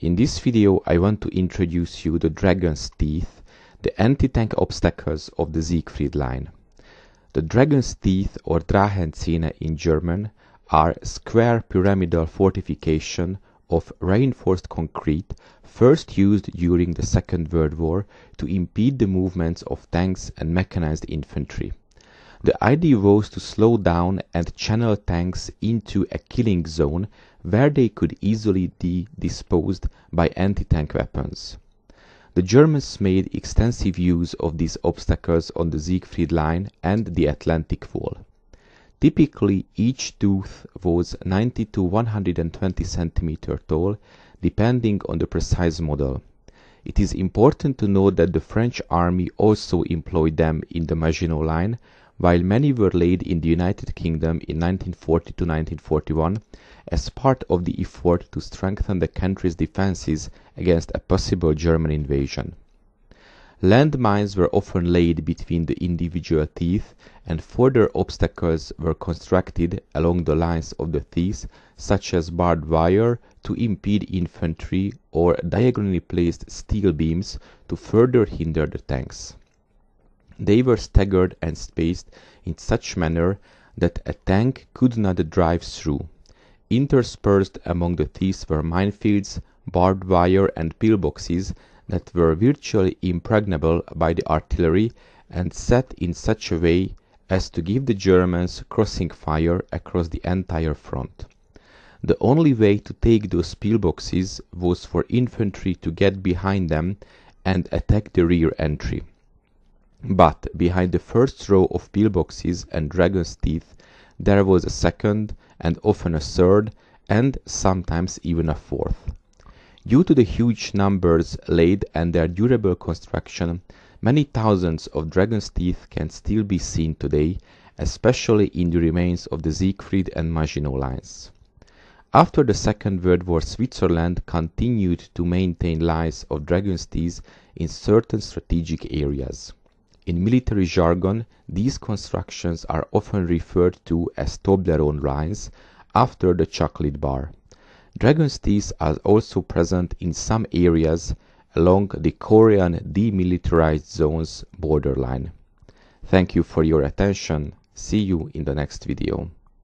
In this video I want to introduce you the Dragon's Teeth, the anti-tank obstacles of the Siegfried Line. The Dragon's Teeth or Drachenzähne in German are square pyramidal fortification of reinforced concrete first used during the Second World War to impede the movements of tanks and mechanized infantry. The idea was to slow down and channel tanks into a killing zone where they could easily be disposed by anti-tank weapons. The Germans made extensive use of these obstacles on the Siegfried Line and the Atlantic Wall. Typically, each tooth was 90 to 120 cm tall, depending on the precise model. It is important to note that the French army also employed them in the Maginot Line, while many were laid in the United Kingdom in 1940 to 1941 as part of the effort to strengthen the country's defenses against a possible German invasion. Land mines were often laid between the individual teeth, and further obstacles were constructed along the lines of the teeth, such as barbed wire to impede infantry or diagonally placed steel beams to further hinder the tanks. They were staggered and spaced in such manner that a tank could not drive through. Interspersed among the these were minefields, barbed wire, and pillboxes that were virtually impregnable by the artillery, and set in such a way as to give the Germans crossing fire across the entire front. The only way to take those pillboxes was for infantry to get behind them and attack the rear entry. But behind the first row of pillboxes and dragon's teeth there was a second, and often a third, and sometimes even a fourth. Due to the huge numbers laid and their durable construction, many thousands of dragon's teeth can still be seen today, especially in the remains of the Siegfried and Maginot lines. After the Second World War, Switzerland continued to maintain lines of dragon's teeth in certain strategic areas. In military jargon, these constructions are often referred to as Toblerone lines, after the chocolate bar. Dragon's teeth are also present in some areas along the Korean demilitarized zone's borderline. Thank you for your attention. See you in the next video.